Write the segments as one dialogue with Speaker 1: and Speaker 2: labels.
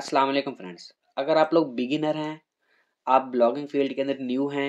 Speaker 1: अस्सलाम वालेकुम फ्रेंड्स अगर आप लोग बिगिनर हैं आप ब्लॉगिंग फील्ड के अंदर न्यू हैं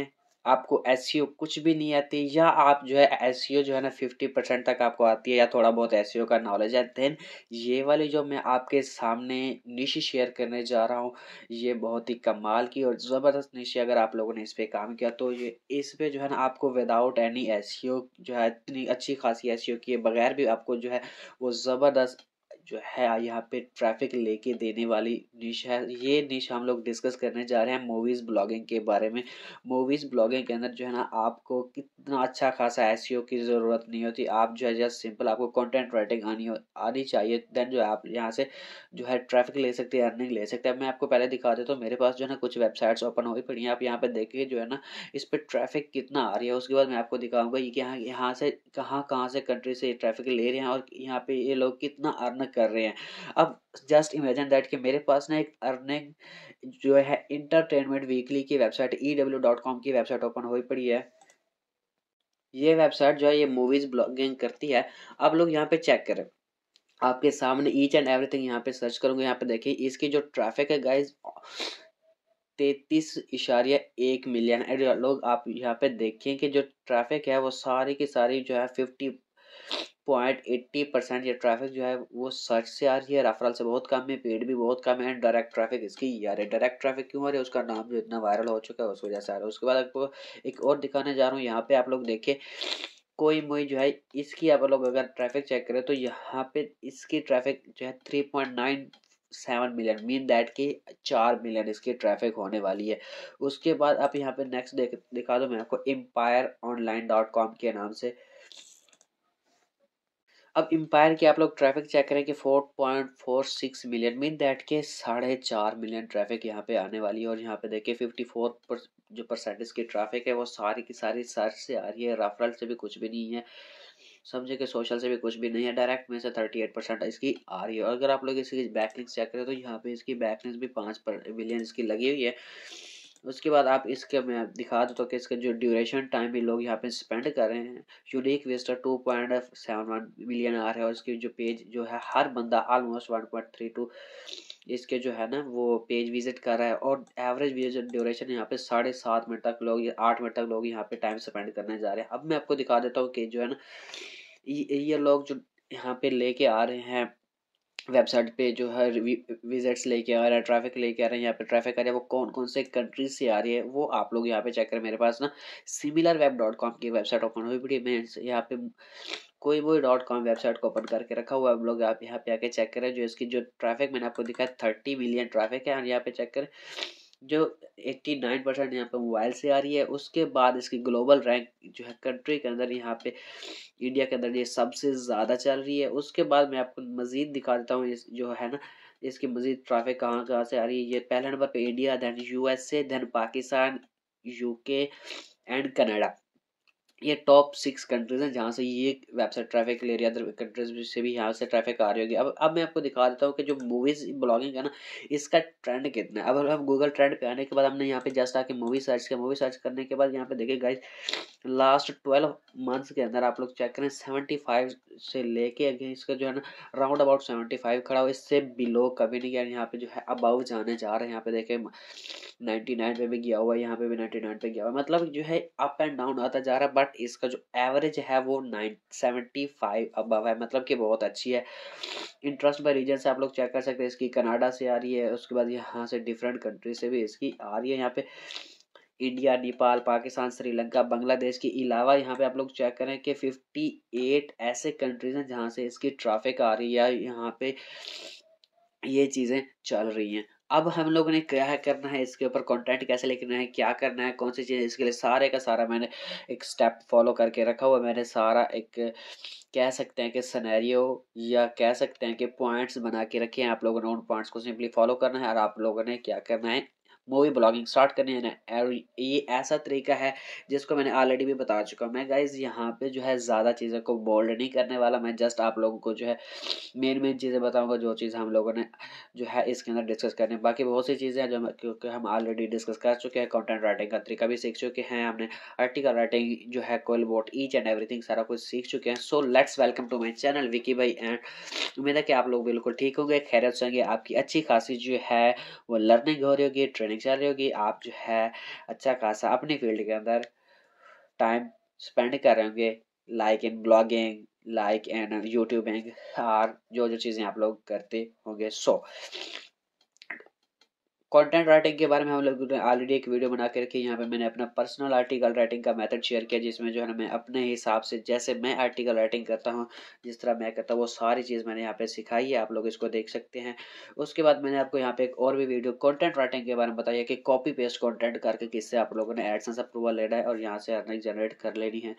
Speaker 1: आपको एस e कुछ भी नहीं आती या आप जो है एस e जो है ना फिफ्टी परसेंट तक आपको आती है या थोड़ा बहुत एस e का नॉलेज है देन ये वाली जो मैं आपके सामने निश शेयर करने जा रहा हूँ ये बहुत ही कमाल की और ज़बरदस्त निश अगर आप लोगों ने इस पर काम किया तो ये इस पर जो है ना आपको विदाउट एनी एस जो है इतनी अच्छी खासी एस किए बगैर भी आपको जो है वो ज़बरदस्त जो है यहाँ पे ट्रैफिक लेके देने वाली निश है ये निश हम लोग डिस्कस करने जा रहे हैं मूवीज़ ब्लॉगिंग के बारे में मूवीज़ ब्लॉगिंग के अंदर जो है ना आपको कितना अच्छा खासा एस e की ज़रूरत नहीं होती आप जो है जस्ट सिंपल आपको कंटेंट राइटिंग आनी हो आनी चाहिए देन जो है आप यहाँ से जो है ट्रैफिक ले सकते हैं अर्निंग ले सकते हैं मैं आपको पहले दिखा देता हूँ मेरे पास जो है ना कुछ वेबसाइट्स ओपन हुई पड़ी हैं आप यहाँ पर देखिए जो है ना इस पर ट्रैफिक कितना आ रही है उसके बाद मैं आपको दिखाऊंगा ये यहाँ यहाँ से कहाँ कहाँ से कंट्री से ये ट्रैफिक ले रहे हैं और यहाँ पे ये लोग कितना अर्न कर रहे हैं अब जस्ट इमेजिन दैट कि मेरे पास ना एक अर्निंग जो है इंटरटेनमेंट वीकली की website E W dot com की वेबसाइट ओपन हो पड़ी है ये वेबसाइट जो है ये मूवीज़ ब्लॉगिंग करती है आप लोग यहाँ पे चेक करें आपके सामने ईच एंड एवरीथिंग यहाँ पे सर्च करूंगा यहाँ पे देखिए इसकी जो ट्रैफिक है गाइज तैतीस इशारिया एक मिलियन लोग आप यहाँ पे देखें कि जो ट्रैफिक है वो सारी की सारी जो है फिफ्टी पॉइंट एट्टी परसेंट ये ट्रैफिक जो है वो सर्च से आ रही है रेफरल से बहुत कम है पेड भी बहुत कम है एंड डायरेक्ट ट्रैफिक इसकी यार है डायरेक्ट ट्रैफिक क्यों आ रही है उसका नाम जो इतना वायरल हो चुका है उस वजह से आ रहा है उसके बाद आपको एक और दिखाने जा रहा हूँ यहाँ पे आप लोग देखिए कोई मोई जो है इसकी आप लोग अगर ट्रैफिक चेक करें तो यहाँ पे इसकी ट्रैफिक जो है three point nine seven million mean that की चार मिलियन इसकी ट्रैफिक होने वाली है उसके बाद आप यहाँ पे नेक्स्ट देख दिखा दो मैं आपको एम्पायर ऑनलाइन डॉट कॉम के नाम से अब एम्पायर के आप लोग ट्रैफिक चेक करें कि 4.46 मिलियन मीन दैट के साढ़े चार मिलियन ट्रैफिक यहाँ पे आने वाली है और यहाँ पे देखिए 54 पर, जो परसेंटेज की ट्रैफिक है वो सारी की सारी सर्च से आ रही है रेफरल से भी कुछ भी नहीं है समझे कि सोशल से भी कुछ भी नहीं है डायरेक्ट में से थर्टी एट परसेंट इसकी आ रही है और अगर आप लोग इसकी बैकलिंग चेक करें तो यहाँ पे इसकी बैकलिंग भी पाँच मिलियन इसकी लगी हुई है उसके बाद आप इसके मैं दिखा देता हूँ कि इसका जो ड्यूरेशन टाइम भी लोग यहाँ पे स्पेंड कर रहे हैं unique visitor two point seven one million आ रहा है और इसकी जो पेज जो है हर बंदा almost one point three two इसके जो है ना वो पेज विजिट कर रहा है और एवरेज विजिट ड्यूरेशन यहाँ पे साढ़े सात मिनट तक लोग आठ मिनट तक लोग यहाँ पे टाइम स्पेंड करने जा रहे हैं अब मैं आपको दिखा देता हूँ कि जो है ना ये लोग जो यहाँ पे लेके आ रहे हैं वेबसाइट पे जो है विजिट्स लेके आ रहा है ट्रैफिक लेके आ रहे हैं यहाँ पे ट्रैफिक आ रहा है वो कौन कौन से कंट्रीज से आ रही है वो आप लोग यहाँ पे चेक करें मेरे पास ना सिमिलर वेब डॉट कॉम की वेबसाइट ओपन हुई पड़ी मैं यहाँ पे कोई वो डॉट कॉम वेबसाइट को ओपन करके रखा हुआ है आप लोग आप यहाँ पे आके चेक करें जो इसकी जो ट्रैफिक मैंने आपको दिखाया थर्टी मिलियन ट्रैफिक है और यहाँ पे चेक करें जो 89 परसेंट यहाँ पर मोबाइल से आ रही है उसके बाद इसकी ग्लोबल रैंक जो है कंट्री के अंदर यहाँ पे इंडिया के अंदर ये सबसे ज़्यादा चल रही है उसके बाद मैं आपको मज़ीद दिखा देता हूँ इस जो है ना इसकी मज़ीद ट्रैफिक कहाँ कहाँ से आ रही है ये पहले नंबर पे India then USA then Pakistan UK and Canada ये टॉप सिक्स कंट्रीज हैं जहाँ से ये वेबसाइट ट्रैफिक ले रही है अदर कंट्रीज से भी यहाँ से ट्रैफिक आ रही होगी अब अब मैं आपको दिखा देता हूँ कि जो मूवीज़ ब्लॉगिंग है ना इसका ट्रेंड कितना है अब हम गूगल ट्रेंड पे आने के बाद हमने यहाँ पे जस्ट आके मूवी सर्च किया मूवी सर्च करने के बाद यहाँ पे देखिए गाइज लास्ट ट्वेल्व मंथ्स के अंदर आप लोग चेक करें सेवेंटी फाइव से लेके अगेन इसका जो है ना राउंड अबाउट सेवेंटी फाइव खड़ा हो इससे बिलो कभी नहीं गया यहाँ पे जो है अबाउ जाने जा रहे हैं यहाँ पे देखें नाइन्टी नाइन पे भी गया हुआ है यहाँ पे भी नाइन्टी नाइन पे गया हुआ मतलब जो है अप एंड डाउन आता जा रहा है बट बट इसका जो एवरेज है वो नाइन सेवेंटी फाइव अबव है मतलब कि बहुत अच्छी है इंटरेस्ट बाई रीजन से आप लोग चेक कर सकते हैं इसकी कनाडा से आ रही है उसके बाद यहाँ से डिफरेंट कंट्री से भी इसकी आ रही है यहाँ पे इंडिया नेपाल पाकिस्तान श्रीलंका बांग्लादेश के अलावा यहाँ पे आप लोग चेक करें कि फिफ्टी एट ऐसे कंट्रीज हैं जहाँ से इसकी ट्रैफिक आ रही है यहाँ पे ये चीज़ें चल रही हैं अब हम लोग ने क्या करना है इसके ऊपर कंटेंट कैसे लिखना है क्या करना है कौन सी चीज़ इसके लिए सारे का सारा मैंने एक स्टेप फॉलो करके रखा हुआ मैंने सारा एक कह सकते हैं कि सनेरियो या कह सकते हैं कि पॉइंट्स बना के रखे हैं आप लोगों ने उन पॉइंट्स को सिंपली फॉलो करना है और आप लोगों ने क्या करना है मूवी ब्लॉगिंग स्टार्ट करनी है और ये ऐसा तरीका है जिसको मैंने ऑलरेडी भी बता चुका हूँ मैं गाइज यहाँ पे जो है ज़्यादा चीज़ों को बोल्ड नहीं करने वाला मैं जस्ट आप लोगों को जो है मेन मेन चीज़ें बताऊँगा जो चीज़ हम लोगों ने जो है इसके अंदर डिस्कस करनी बाकी बहुत सी चीज़ें हैं जो क्योंकि हम ऑलरेडी डिस्कस कर चुके हैं कॉन्टेंट राइटिंग का तरीका भी सीख चुके हैं हमने आर्टिकल राइटिंग जो है कोल बोट ईच एंड एवरी सारा कुछ सीख चुके हैं so let's welcome to my channel Vicky भाई एंड उम्मीद है कि आप लोग बिल्कुल ठीक होंगे खैरत होंगे आपकी अच्छी खासी जो है वो लर्निंग हो रही होगी ट्रेनिंग प्लानिंग चल रही होगी आप जो है अच्छा खासा अपनी फील्ड के अंदर टाइम स्पेंड कर रहे होंगे like in blogging like and YouTubing और जो जो चीज़ें आप लोग करते होंगे सो कंटेंट राइटिंग के बारे में हम लोग ऑलरेडी एक वीडियो बना के रखी है यहाँ पे मैंने अपना पर्सनल आर्टिकल राइटिंग का मेथड शेयर किया जिसमें जो है ना मैं अपने हिसाब से जैसे मैं आर्टिकल राइटिंग करता हूँ जिस तरह मैं करता हूँ वो सारी चीज़ मैंने यहाँ पे सिखाई है आप लोग इसको देख सकते हैं उसके बाद मैंने आपको यहाँ पे एक और भी वीडियो कॉन्टेंट राइटिंग के बारे में बताया कि कॉपी पेस्ट कॉन्टेंट करके किससे आप लोगों ने एडसेंस अप्रूवल लेना है और यहाँ से अर्निंग जनरेट कर लेनी है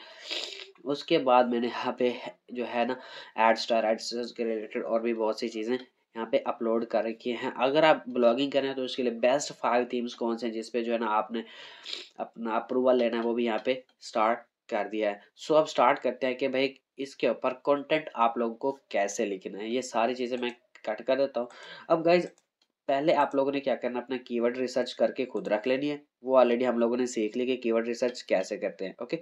Speaker 1: उसके बाद मैंने यहाँ पे जो है ना एड स्टार एडसेंस के रिलेटेड और भी बहुत सी चीज़ें यहाँ पे अपलोड कर रखे हैं अगर आप ब्लॉगिंग कर रहे हैं तो उसके लिए बेस्ट फाइव थीम्स कौन से हैं जिसपे जो है ना आपने अपना अप्रूवल लेना है वो भी यहाँ पे स्टार्ट कर दिया है सो अब स्टार्ट करते हैं कि भाई इसके ऊपर कंटेंट आप लोगों को कैसे लिखना है ये सारी चीज़ें मैं कट कर देता हूँ अब गाइज पहले आप लोगों ने क्या करना अपना कीवर्ड रिसर्च करके खुद रख लेनी है वो ऑलरेडी हम लोगों ने सीख ली कि कीवर्ड रिसर्च कैसे करते हैं ओके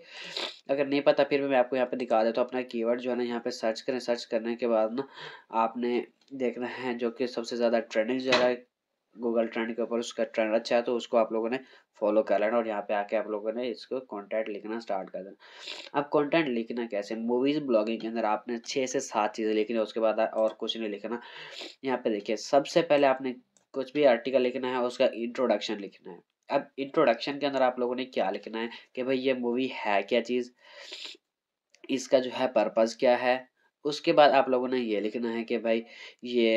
Speaker 1: अगर नहीं पता फिर भी मैं आपको यहाँ पे दिखा देता तो हूँ अपना कीवर्ड जो है ना यहाँ पे सर्च करें सर्च करने के बाद ना आपने देखना है जो कि सबसे ज़्यादा ट्रेंडिंग जो है गूगल ट्रेंड के ऊपर उसका ट्रेंड अच्छा है तो उसको आप लोगों ने फॉलो कर लेना और यहाँ पे आके आप लोगों ने इसको कंटेंट लिखना स्टार्ट कर देना अब कंटेंट लिखना कैसे मूवीज़ ब्लॉगिंग के अंदर आपने छः से सात चीज़ें लिखनी है उसके बाद और कुछ नहीं लिखना यहाँ पे देखिए सबसे पहले आपने कुछ भी आर्टिकल लिखना है उसका इंट्रोडक्शन लिखना है अब इंट्रोडक्शन के अंदर आप लोगों ने क्या लिखना है कि भाई ये मूवी है क्या चीज़ इसका जो है पर्पज़ क्या है उसके बाद आप लोगों ने ये लिखना है कि भाई ये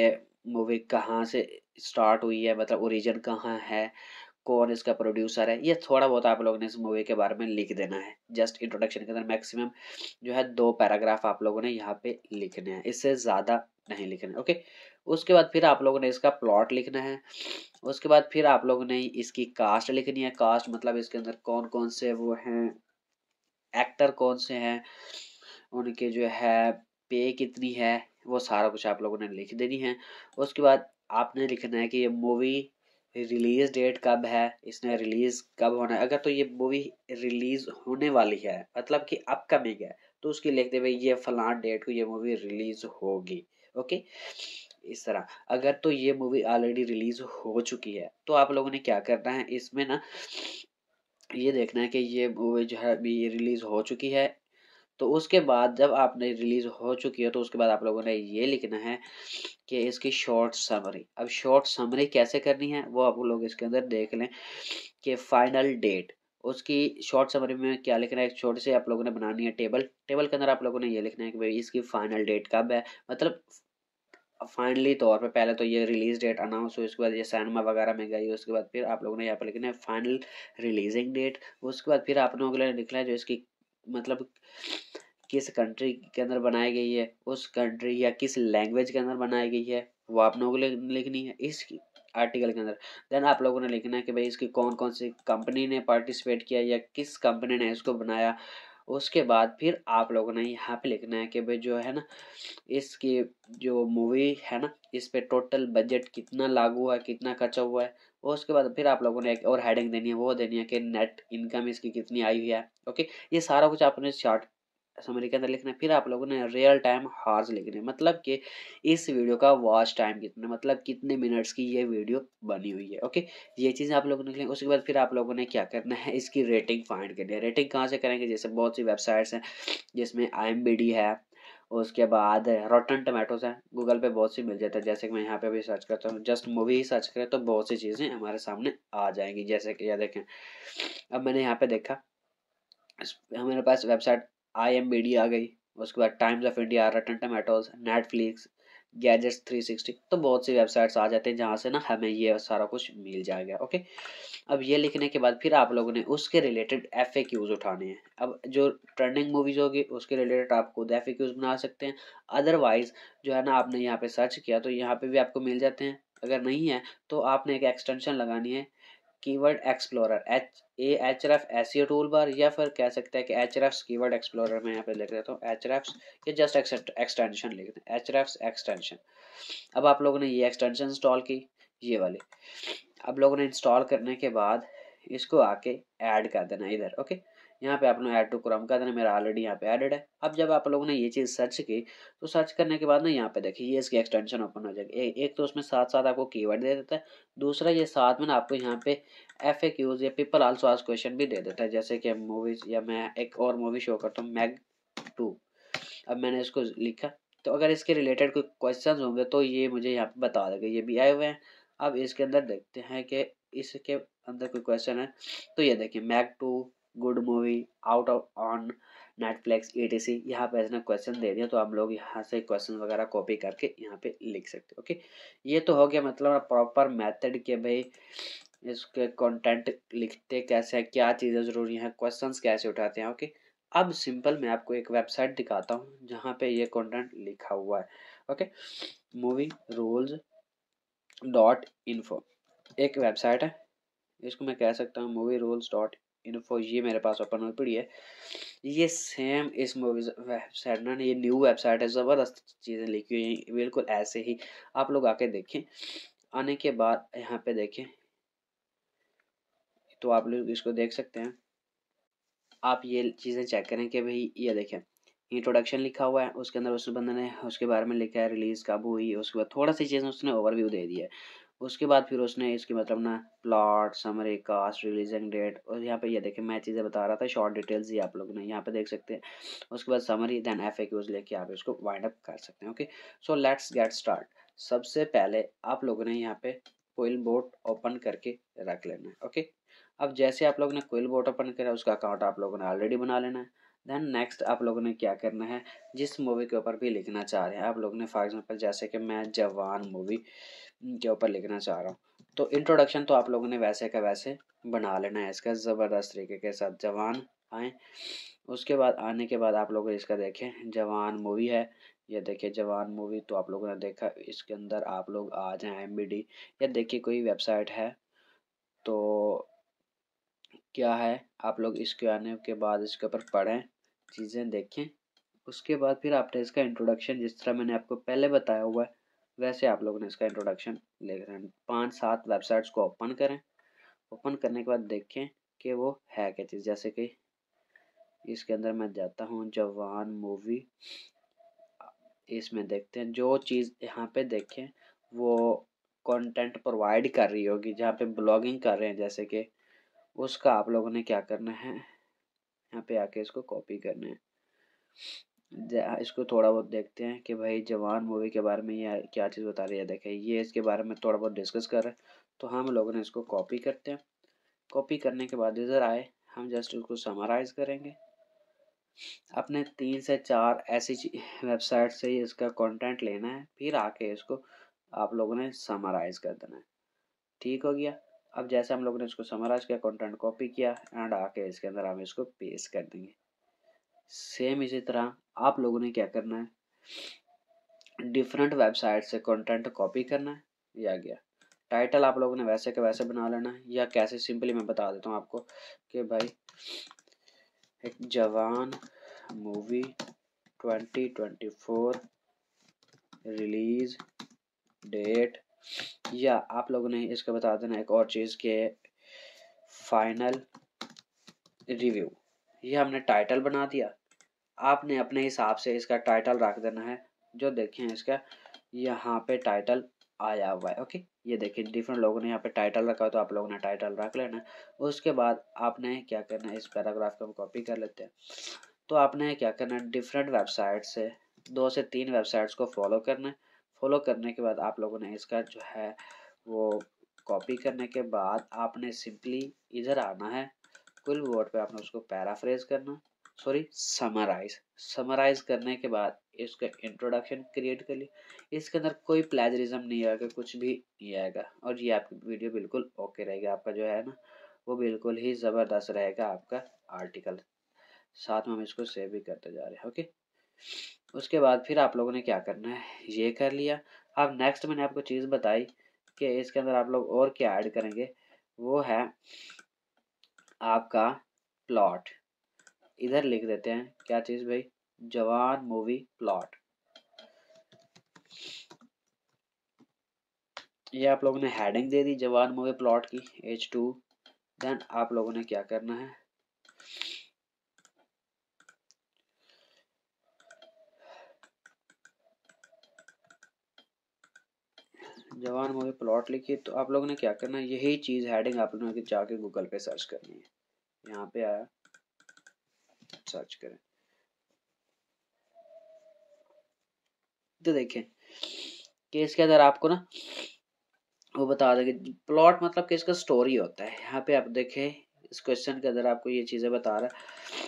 Speaker 1: मूवी कहाँ से स्टार्ट हुई है मतलब ओरिजिन कहाँ है कौन इसका प्रोड्यूसर है ये थोड़ा बहुत आप लोगों ने इस मूवी के बारे में लिख देना है जस्ट इंट्रोडक्शन के अंदर मैक्सिमम जो है दो पैराग्राफ आप लोगों ने यहाँ पे लिखने हैं इससे ज़्यादा नहीं लिखने ओके उसके बाद फिर आप लोगों ने इसका प्लॉट लिखना है उसके बाद फिर आप लोगों ने इसकी कास्ट लिखनी है कास्ट मतलब इसके अंदर कौन कौन से वो हैं एक्टर कौन से हैं उनके जो है पे कितनी है वो सारा कुछ आप लोगों ने लिख देनी है उसके बाद आपने लिखना है कि ये मूवी रिलीज डेट कब है इसने रिलीज कब होना है अगर तो ये मूवी रिलीज होने वाली है मतलब कि अपकमिंग है तो उसकी लिखते हुए ये फलान डेट को ये मूवी रिलीज होगी ओके इस तरह अगर तो ये मूवी ऑलरेडी रिलीज हो चुकी है तो आप लोगों ने क्या करना है इसमें ना ये देखना है कि ये मूवी जो है अभी ये रिलीज हो चुकी है तो उसके बाद जब आपने रिलीज़ हो चुकी है तो उसके बाद आप लोगों ने ये लिखना है कि इसकी शॉर्ट समरी अब शॉर्ट समरी कैसे करनी है वो आप लोग इसके अंदर देख लें कि फाइनल डेट उसकी शॉर्ट समरी में क्या लिखना है एक छोटी सी आप लोगों ने बनानी है टेबल टेबल के अंदर आप लोगों ने ये लिखना है कि भाई इसकी फाइनल डेट कब है मतलब फाइनली तौर पे पहले तो ये रिलीज डेट अनाउंस हुई उसके बाद ये सैनमा वगैरह में गई उसके बाद फिर आप लोगों ने यहाँ पर लिखना है फाइनल रिलीजिंग डेट उसके बाद फिर आप लोगों के लिए है जो इसकी मतलब किस कंट्री के अंदर बनाई गई है उस कंट्री या किस लैंग्वेज के अंदर बनाई गई है वो आप लोगों के लिए लिखनी है इस आर्टिकल के अंदर देन आप लोगों ने लिखना है कि भाई इसकी कौन कौन सी कंपनी ने पार्टिसिपेट किया या किस कंपनी ने इसको बनाया उसके बाद फिर आप लोगों ने यहाँ पे लिखना है कि भाई जो है ना इसकी जो मूवी है ना इस पर टोटल बजट कितना लागू हुआ है कितना खर्चा हुआ है और उसके बाद फिर आप लोगों ने एक और हेडिंग देनी है वो देनी है कि नेट इनकम इसकी कितनी आई हुई है ओके ये सारा कुछ आपने चार्ट समरी के अंदर लिखना है फिर आप लोगों ने रियल टाइम हार्स लिखने मतलब कि इस वीडियो का वॉच टाइम कितना मतलब कितने मिनट्स की ये वीडियो बनी हुई है ओके ये चीज़ें आप लोगों ने लिख उसके बाद फिर आप लोगों ने क्या करना है इसकी रेटिंग फाइंड करनी है रेटिंग कहाँ से करेंगे जैसे बहुत सी वेबसाइट्स हैं जिसमें आई है उसके बाद रोटन टमाटोस हैं गूगल पे बहुत सी मिल जाता है जैसे कि मैं यहाँ पे अभी सर्च करता हूँ जस्ट मूवी ही सर्च करें तो बहुत सी चीज़ें हमारे सामने आ जाएंगी जैसे कि यह देखें अब मैंने यहाँ पे देखा हमारे पास वेबसाइट आई एम बी आ गई उसके बाद Times of India Rotten Tomatoes Netflix Gadgets three sixty तो बहुत सी वेबसाइट्स आ जाते हैं जहाँ से ना हमें ये सारा कुछ मिल जाएगा ओके अब ये लिखने के बाद फिर आप लोगों ने उसके रिलेटेड एफ ए क्यूज़ उठाने हैं अब जो ट्रेंडिंग मूवीज़ होगी उसके रिलेटेड आप खुद एफ ए क्यूज़ बना सकते हैं अदरवाइज़ जो है ना आपने यहाँ पे सर्च किया तो यहाँ पे भी आपको मिल जाते हैं अगर नहीं है तो आपने एक एक्सटेंशन लगानी है keyword explorer H A H F S toolbar या फिर कह सकते हैं कि एच की कीवर्ड एक्सप्लोरर में यहाँ पे लिख देता हूँ एच एफ ये जस्ट एक्सटेंशन लिख दें एच एफ एक्सटेंशन अब आप लोगों ने ये एक्सटेंशन इंस्टॉल की ये वाली अब लोगों ने इंस्टॉल करने के बाद इसको आके ऐड कर देना इधर ओके यहाँ पे आप लोग ऐड टू क्रोम कर देना मेरा ऑलरेडी यहाँ पे एडेड है अब जब आप लोगों ने ये चीज़ सर्च की तो सर्च करने के बाद ना यहाँ पे देखिए ये इसकी एक्सटेंशन ओपन हो जाएगी एक तो उसमें साथ साथ आपको कीवर्ड दे देता है दूसरा ये साथ में ना आपको यहाँ पे एफ ए क्यूज या पीपल आल्सो आज क्वेश्चन भी दे देता है जैसे कि मूवीज या मैं एक और मूवी शो करता हूँ मैग टू अब मैंने इसको लिखा तो अगर इसके रिलेटेड कोई क्वेश्चन होंगे तो ये मुझे यहाँ पे बता देगा ये भी आए हुए हैं अब इसके अंदर देखते हैं कि इसके अंदर कोई क्वेश्चन है तो ये देखिए Meg two good movie out of on Netflix ई यहाँ पे इसने क्वेश्चन दे दिया तो हम लोग यहाँ से क्वेश्चन वगैरह कॉपी करके यहाँ पे लिख सकते ओके ये तो हो गया मतलब प्रॉपर मेथड के भाई इसके कंटेंट लिखते कैसे हैं क्या चीज़ें ज़रूरी हैं क्वेश्चंस कैसे उठाते हैं ओके अब सिंपल मैं आपको एक वेबसाइट दिखाता हूँ जहाँ पे ये कंटेंट लिखा हुआ है okay movie rules dot info एक वेबसाइट है इसको मैं कह सकता हूँ मूवी रूल्स डॉट इन्फो ये मेरे पास ओपन हो पड़ी है ये सेम इस मूवीज वेबसाइट ना ये न्यू वेबसाइट है ज़बरदस्त चीज़ें लिखी हुई हैं बिल्कुल ऐसे ही आप लोग आके देखें आने के बाद यहाँ पे देखें तो आप लोग इसको देख सकते हैं आप ये चीज़ें चेक करें कि भाई ये देखें इंट्रोडक्शन लिखा हुआ है उसके अंदर उस बंदे ने उसके बारे में लिखा है रिलीज़ कब हुई उसके बाद थोड़ा सी चीज़ें उसने ओवरव्यू दे दिया है उसके बाद फिर उसने इसकी मतलब ना plot summary cast releasing date और यहाँ पे ये यह देखें मैं चीज़ें बता रहा था शॉर्ट डिटेल्स ही आप लोग ने यहाँ पे देख सकते हैं उसके बाद समरी देन एफ एक्यूज लेके आप इसको वाइंड अप कर सकते हैं okay so let's get start सबसे पहले आप लोगों ने यहाँ पे कोयल बोर्ड ओपन करके रख लेना है ओके अब जैसे आप लोगों ने कोयल बोर्ड ओपन करा उसका अकाउंट आप लोगों ने ऑलरेडी बना लेना है देन नेक्स्ट आप लोगों ने क्या करना है जिस मूवी के ऊपर भी लिखना चाह रहे हैं आप लोगों ने फॉर एग्जांपल जैसे कि मैं जवान मूवी के ऊपर लिखना चाह रहा हूँ तो इंट्रोडक्शन तो आप लोगों ने वैसे का वैसे बना लेना है इसका ज़बरदस्त तरीके के साथ जवान आए उसके बाद आने के बाद आप लोग इसका देखें जवान मूवी है ये देखिए जवान मूवी तो आप लोगों ने देखा इसके अंदर आप लोग आ जाएं एम या देखिए कोई वेबसाइट है तो क्या है आप लोग इसके आने के बाद इसके ऊपर पढ़ें चीज़ें देखें उसके बाद फिर आपने इसका इंट्रोडक्शन जिस तरह मैंने आपको पहले बताया हुआ है वैसे आप लोगों ने इसका इंट्रोडक्शन ले लेना पाँच सात वेबसाइट्स को ओपन करें ओपन करने के बाद देखें कि वो है क्या चीज़ जैसे कि इसके अंदर मैं जाता हूँ जवान मूवी इसमें देखते हैं जो चीज़ यहाँ पे देखें वो कंटेंट प्रोवाइड कर रही होगी जहाँ पे ब्लॉगिंग कर रहे हैं जैसे कि उसका आप लोगों ने क्या करना है यहाँ पे आके इसको कॉपी करना है हाँ, इसको थोड़ा बहुत देखते हैं कि भाई जवान मूवी के बारे में ये क्या चीज़ बता रही है देखें ये इसके बारे में थोड़ा बहुत डिस्कस कर रहे हैं तो हाँ, हम लोगों ने इसको कॉपी करते हैं कॉपी करने के बाद इधर आए हम जस्ट उसको समराइज करेंगे अपने तीन से चार ऐसी वेबसाइट से ही इसका कंटेंट लेना है फिर आके इसको आप लोगों ने समराइज कर देना है ठीक हो गया अब जैसे हम लोगों ने इसको समराइज किया कंटेंट कॉपी किया एंड आके इसके अंदर हम इसको पेस्ट कर देंगे सेम इसी तरह आप लोगों ने क्या करना है डिफरेंट वेबसाइट से कंटेंट कॉपी करना है ये आ गया टाइटल आप लोगों ने वैसे के वैसे बना लेना है या कैसे सिंपली मैं बता देता हूँ आपको कि भाई एक जवान मूवी 2024 रिलीज डेट या आप लोगों ने इसका बता देना एक और चीज़ के फाइनल रिव्यू ये हमने टाइटल बना दिया आपने अपने हिसाब से इसका टाइटल रख देना है जो देखें इसका यहाँ पे टाइटल आया हुआ है ओके ये देखिए डिफरेंट लोगों ने यहाँ पे टाइटल रखा तो आप लोगों ने टाइटल रख लेना उसके बाद आपने क्या करना है इस पैराग्राफ को हम कॉपी कर लेते हैं तो आपने क्या करना है डिफरेंट वेबसाइट से दो से तीन वेबसाइट्स को फॉलो करना है फॉलो करने के बाद आप लोगों ने इसका जो है वो कॉपी करने के बाद आपने सिंपली इधर आना है फुल वर्ड पे आपने उसको पैराफ्रेज करना सॉरी समराइज समराइज करने के बाद इसका इंट्रोडक्शन क्रिएट कर लिया इसके अंदर कोई प्लेजरिज्म नहीं आएगा कुछ भी नहीं आएगा और ये आपकी वीडियो बिल्कुल ओके रहेगी आपका जो है ना वो बिल्कुल ही ज़बरदस्त रहेगा आपका आर्टिकल साथ में हम इसको सेव भी करते जा रहे हैं ओके उसके बाद फिर आप लोगों ने क्या करना है ये कर लिया अब नेक्स्ट मैंने आपको चीज़ बताई कि इसके अंदर आप लोग और क्या ऐड करेंगे वो है आपका प्लॉट इधर लिख देते हैं क्या चीज़ भाई जवान मूवी प्लॉट ये आप लोगों ने हेडिंग दे दी जवान मूवी प्लॉट की एच टू देन आप लोगों ने क्या करना है जवान मूवी प्लॉट लिखिए तो आप लोगों ने क्या करना है यही चीज़ हैडिंग आप लोगों ने जाके गूगल पे सर्च करनी है यहाँ पे आया सर्च करें तो देखें केस के अंदर आपको ना वो बता देंगे प्लॉट मतलब कि इसका स्टोरी होता है यहाँ पे आप देखें इस क्वेश्चन के अंदर आपको ये चीज़ें बता रहा है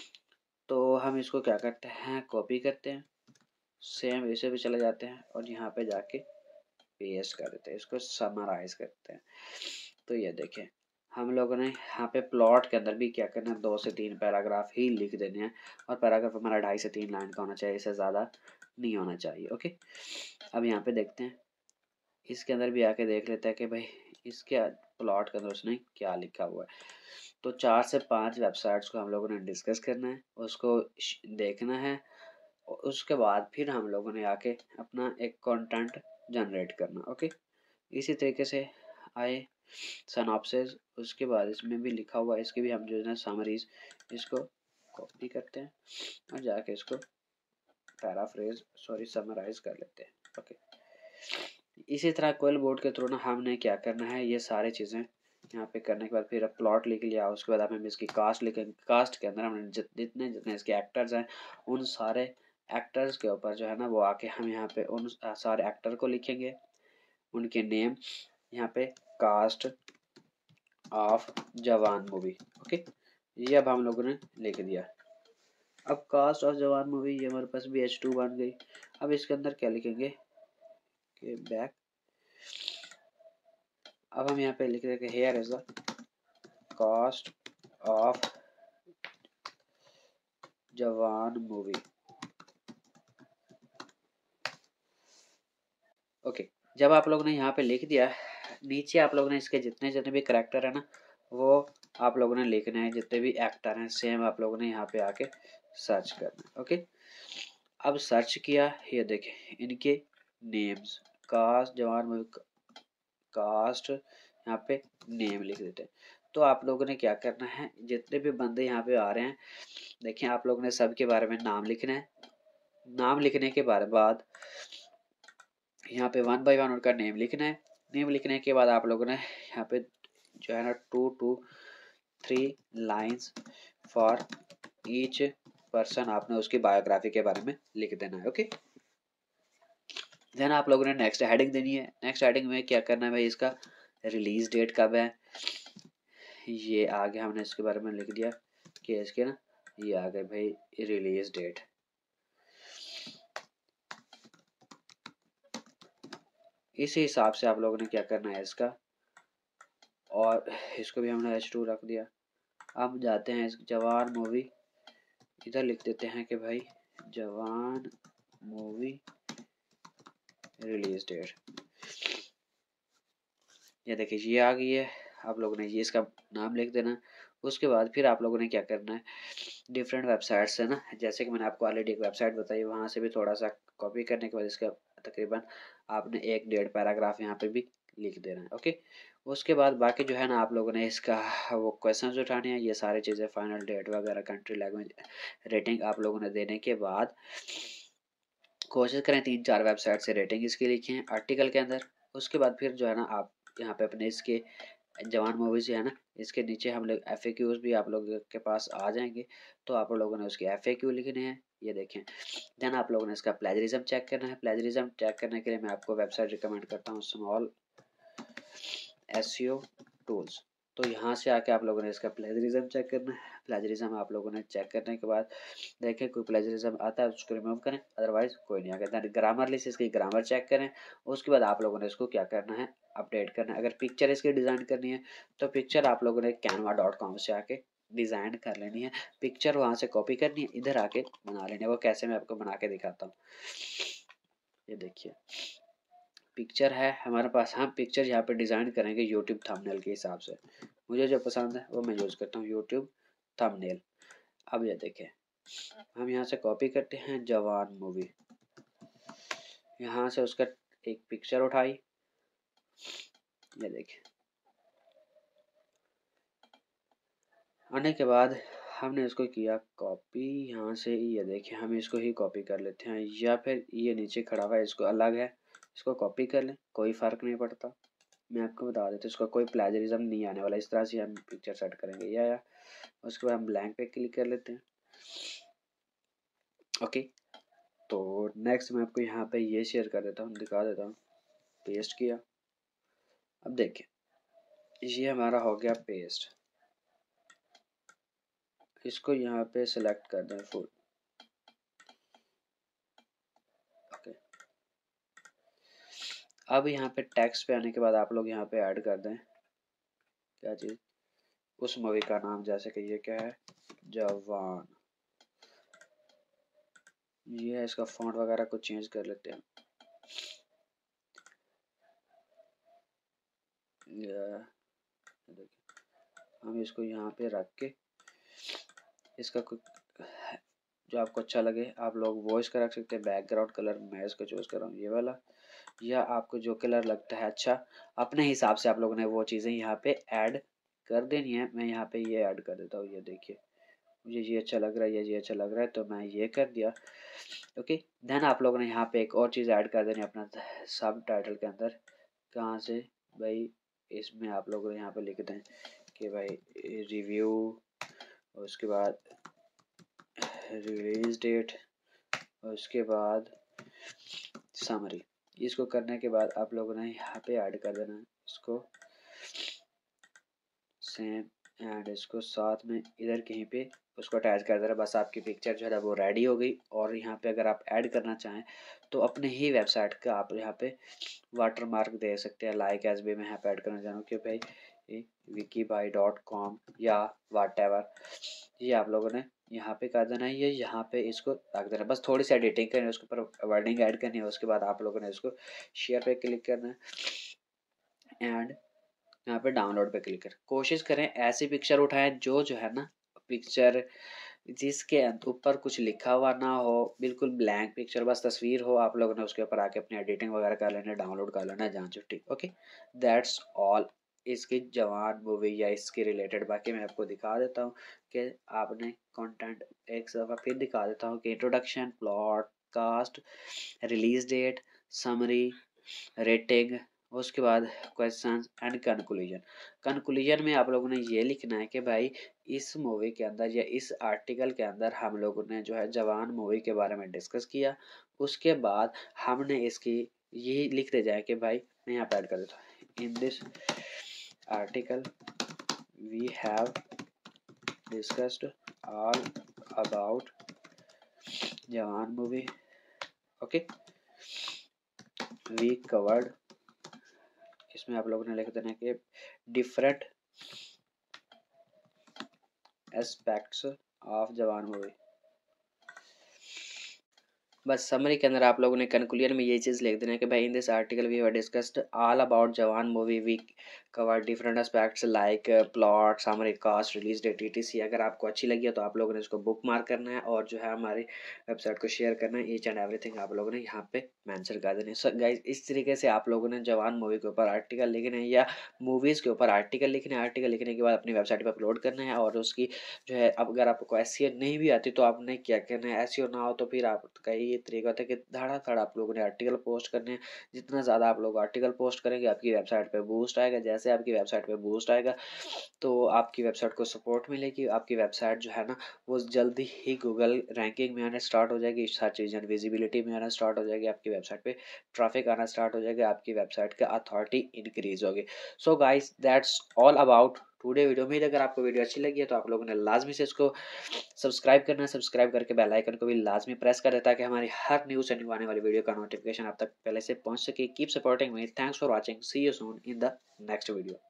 Speaker 1: तो हम इसको क्या करते हैं कॉपी करते हैं सेम इसे भी चले जाते हैं और यहाँ पे जाके पेश करते हैं इसको समराइज करते हैं तो ये देखें हम लोगों ने यहाँ पे प्लॉट के अंदर भी क्या करना है दो से तीन पैराग्राफ ही लिख देने हैं और पैराग्राफ हमारा ढाई से तीन लाइन का होना चाहिए इससे ज़्यादा नहीं होना चाहिए ओके अब यहाँ पे देखते हैं इसके अंदर भी आके देख लेते हैं कि भाई इसके प्लॉट के अंदर उसने क्या लिखा हुआ है तो चार से पाँच वेबसाइट्स को हम लोगों ने डिस्कस करना है उसको देखना है उसके बाद फिर हम लोगों ने आके अपना एक कॉन्टेंट जनरेट करना ओके इसी तरीके से आए सनापसेज उसके बाद इसमें भी लिखा हुआ इसके भी हम जो है समरीज इसको कॉपी करते हैं और जाके इसको पैराफ्रेज सॉरी समराइज कर लेते हैं ओके इसी तरह कोयल बोर्ड के थ्रू ना हमने क्या करना है ये सारी चीज़ें यहाँ पे करने के बाद फिर प्लॉट लिख लिया उसके बाद हमें इसकी कास्ट लिखें कास्ट के अंदर हमने जितने जितने इसके एक्टर्स हैं उन सारे एक्टर्स के ऊपर जो है ना वो आके हम यहाँ पे उन सारे एक्टर को लिखेंगे उनके नेम यहाँ पे cast of Jawan movie okay ये अब हम लोगों ने लिख दिया अब कास्ट ऑफ जवान मूवी ये हमारे पास बी एच टू बन गई अब इसके अंदर क्या लिखेंगे के बैक अब हम यहाँ पे लिख देंगे here is the cast of Jawan movie जब आप लोग ने यहाँ पे लिख दिया नीचे आप लोग ने इसके जितने जितने भी करेक्टर है ना वो आप लोगों ने लिखने हैं जितने भी एक्टर हैं सेम आप लोगों ने यहाँ पे आके सर्च करना ओके अब सर्च किया ये देखे इनके नेम्स कास्ट जवान कास्ट यहाँ पे नेम लिख देते हैं तो आप लोगों ने क्या करना है जितने भी बंदे यहाँ पे आ रहे हैं देखिए आप लोगों ने सबके बारे में नाम लिखना है नाम लिखने के बारे बाद यहाँ पे वन बाई वन उनका नेम लिखना है नेम लिखने के बाद आप लोगों ने यहाँ पे जो है ना two to three lines for each person आपने उसकी बायोग्राफी के बारे में लिख देना है ओके देन आप लोगों ने नेक्स्ट हेडिंग देनी है नेक्स्ट हेडिंग में क्या करना है भाई इसका रिलीज डेट कब है ये आगे हमने इसके बारे में लिख दिया कि इसके ना ये आगे भाई रिलीज डेट इसी हिसाब से आप लोगों ने क्या करना है इसका और इसको भी हमने एच टू रख दिया अब जाते हैं इस जवान मूवी इधर लिख देते हैं कि भाई जवान मूवी रिलीज डेट ये देखिए ये आ गई है आप लोगों ने ये इसका नाम लिख देना उसके बाद फिर आप लोगों ने क्या करना है डिफरेंट वेबसाइट से ना जैसे कि मैंने आपको ऑलरेडी एक वेबसाइट बताई वहाँ से भी थोड़ा सा कॉपी करने के बाद इसका तकरीबन आपने एक डेढ़ पैराग्राफ यहाँ पे भी लिख देना है ओके उसके बाद बाकी जो है ना आप लोगों ने इसका वो क्वेश्चन उठाने हैं ये सारी चीज़ें फाइनल डेट वगैरह कंट्री लैंग्वेज रेटिंग आप लोगों ने देने के बाद कोशिश करें तीन चार वेबसाइट से रेटिंग इसकी लिखें आर्टिकल के अंदर उसके बाद फिर जो है ना आप यहाँ पे अपने इसके जवान मूवीज़ है ना इसके नीचे हम लोग एफ क्यूज़ भी आप लोग के पास आ जाएंगे तो आप लोगों ने उसके एफ ए क्यू लिखने हैं ये देखें देन आप लोगों ने इसका प्लेजरिज्म चेक करना है प्लेजरिज्म चेक करने के लिए मैं आपको वेबसाइट रिकमेंड करता हूँ स्मॉल एस टूल्स तो यहाँ से आके आप लोगों ने इसका प्लेजरिज्म चेक करना है प्लेजरिज्म आप लोगों ने चेक करने के बाद देखें कोई प्लेजरिज्म आता है उसको रिमूव करें अदरवाइज कोई नहीं आगे देन ग्रामरली से इसकी ग्रामर चेक करें उसके बाद आप लोगों ने इसको क्या करना है अपडेट करना है अगर पिक्चर इसकी डिज़ाइन करनी है तो पिक्चर आप लोगों ने कैनवा से आके डिज़ाइन कर लेनी है पिक्चर वहां से कॉपी करनी है इधर आके बना लेनी है वो कैसे मैं आपको बना के दिखाता हूँ ये देखिए पिक्चर है हमारे पास हम पिक्चर यहाँ पे डिज़ाइन करेंगे यूट्यूब थंबनेल के हिसाब से मुझे जो पसंद है वो मैं यूज़ करता हूँ यूट्यूब थंबनेल अब ये देखें हम यहाँ से कॉपी करते हैं जवान मूवी यहाँ से उसका एक पिक्चर उठाई ये देखें आने के बाद हमने इसको किया कॉपी यहाँ से ये देखिए हम इसको ही कॉपी कर लेते हैं या फिर ये नीचे खड़ा हुआ है इसको अलग है इसको कॉपी कर लें कोई फ़र्क नहीं पड़ता मैं आपको बता देता हूँ इसका कोई प्लेजरिज्म नहीं आने वाला इस तरह से हम पिक्चर सेट करेंगे या, या उसके बाद हम ब्लैंक पे क्लिक कर लेते हैं ओके तो नेक्स्ट मैं आपको यहाँ पे ये शेयर कर देता हूँ दिखा देता हूँ पेस्ट किया अब देखिए ये हमारा हो गया पेस्ट इसको यहाँ पे सिलेक्ट कर दें फुल ओके अब यहाँ पे टैक्स पे आने के बाद आप लोग यहाँ पे ऐड कर दें क्या चीज़ उस मूवी का नाम जैसे कि ये क्या है जवान ये है इसका फॉन्ट वगैरह को चेंज कर लेते हैं हम इसको यहाँ पे रख के इसका कुछ जो आपको अच्छा लगे आप लोग वॉइस इसका रख सकते हैं बैकग्राउंड कलर मैं इसको चूज़ कर रहा हूँ ये वाला या आपको जो कलर लगता है अच्छा अपने हिसाब से आप लोगों ने वो चीज़ें यहाँ पे ऐड कर देनी है मैं यहाँ पे ये ऐड कर देता हूँ ये देखिए मुझे ये अच्छा लग रहा है ये ये अच्छा लग रहा है तो मैं ये कर दिया ओके देन आप लोगों ने यहाँ पर एक और चीज़ ऐड कर देनी अपना सब टाइटल के अंदर कहाँ से भाई इसमें आप लोगों ने यहाँ पर लिख दें कि भाई रिव्यू और उसके बाद रिलीज डेट और उसके बाद समरी इसको करने के बाद आप लोगों ने यहाँ पे ऐड कर देना है इसको सेम एंड इसको साथ में इधर कहीं पे उसको अटैच कर देना बस आपकी पिक्चर जो है वो रेडी हो गई और यहाँ पे अगर आप ऐड करना चाहें तो अपने ही वेबसाइट का आप यहाँ पे वाटर मार्क दे सकते हैं लाइक एज भी मैं यहाँ पे ऐड करना चाहूँ क्यों भाई विकी बाई डॉट कॉम या वाट एवर ये आप लोगों ने यहाँ पे कर देना है ये यहाँ पे इसको रख देना बस थोड़ी सी एडिटिंग करनी है उसके ऊपर वर्डिंग ऐड करनी है उसके बाद आप लोगों ने इसको शेयर पे क्लिक करना है एंड यहाँ पे डाउनलोड पे क्लिक कर कोशिश करें ऐसी पिक्चर उठाएं जो जो है ना पिक्चर जिसके ऊपर कुछ लिखा हुआ ना हो बिल्कुल ब्लैंक पिक्चर बस तस्वीर हो आप लोगों ने उसके ऊपर आके अपनी एडिटिंग वगैरह कर लेना डाउनलोड कर लेना जान छुट्टी ओके दैट्स ऑल इसकी जवान मूवी या इसके रिलेटेड बाकी मैं आपको दिखा देता हूँ कि आपने कंटेंट एक दफ़ा फिर दिखा देता हूँ कि introduction plot cast release date summary rating उसके बाद क्वेश्चन एंड कंक्लूजन कंक्लूजन में आप लोगों ने ये लिखना है कि भाई इस मूवी के अंदर या इस आर्टिकल के अंदर हम लोगों ने जो है जवान मूवी के बारे में डिस्कस किया उसके बाद हमने इसकी यही लिखते जाए कि भाई मैं यहाँ पर ऐड कर देता हूँ in this article we have discussed all about Jawan movie okay we covered इसमें आप लोगों ने लिख देना कि different aspects of Jawan movie बस समरी के अंदर आप लोगों ने कंक्लूजन में ये चीज़ लिख देना कि भाई in this article we have discussed all about Jawan movie we cover different aspects like plot हमारे cast release date etc अगर आपको अच्छी लगी है तो आप लोगों ने इसको बुक मार्क करना है और जो है हमारी वेबसाइट को शेयर करना है ईच एंड एवरीथिंग आप लोगों ने यहाँ पे मैंशन कर देना है गाइज इस तरीके से आप लोगों ने जवान मूवी के ऊपर आर्टिकल लिखने या मूवीज़ के ऊपर आर्टिकल लिखने आर्टिकल लिखने के बाद अपनी वेबसाइट पर अपलोड करना है और उसकी जो है अब अगर आपको एस नहीं भी आती तो आपने क्या करना है एस ना हो तो फिर आपका ये तरीका होता है कि धड़ाधड़ आप लोगों ने आर्टिकल पोस्ट करने हैं जितना ज़्यादा आप लोग आर्टिकल पोस्ट करेंगे आपकी वेबसाइट पर बूस्ट आएगा आएगा जैसे आपकी वेबसाइट पे बूस्ट आएगा तो आपकी वेबसाइट को सपोर्ट मिलेगी आपकी वेबसाइट जो है ना वो जल्दी ही गूगल रैंकिंग में आना स्टार्ट हो जाएगी सर्च इंजन विजिबिलिटी में आना स्टार्ट हो जाएगी आपकी वेबसाइट पर ट्राफिक आना स्टार्ट हो जाएगा आपकी वेबसाइट की अथॉरिटी इंक्रीज होगी so guys that's all about today video में अगर आपको वीडियो अच्छी लगी है तो आप लोगों ने लाजमी से इसको सब्सक्राइब करना है सब्सक्राइब करके बेल आइकन को भी लाजमी प्रेस कर दे ताकि हमारी हर न्यूज़ एंड आने वाली वीडियो का नोटिफिकेशन आप तक पहले से पहुंच सके keep supporting me thanks for watching see you soon in the next video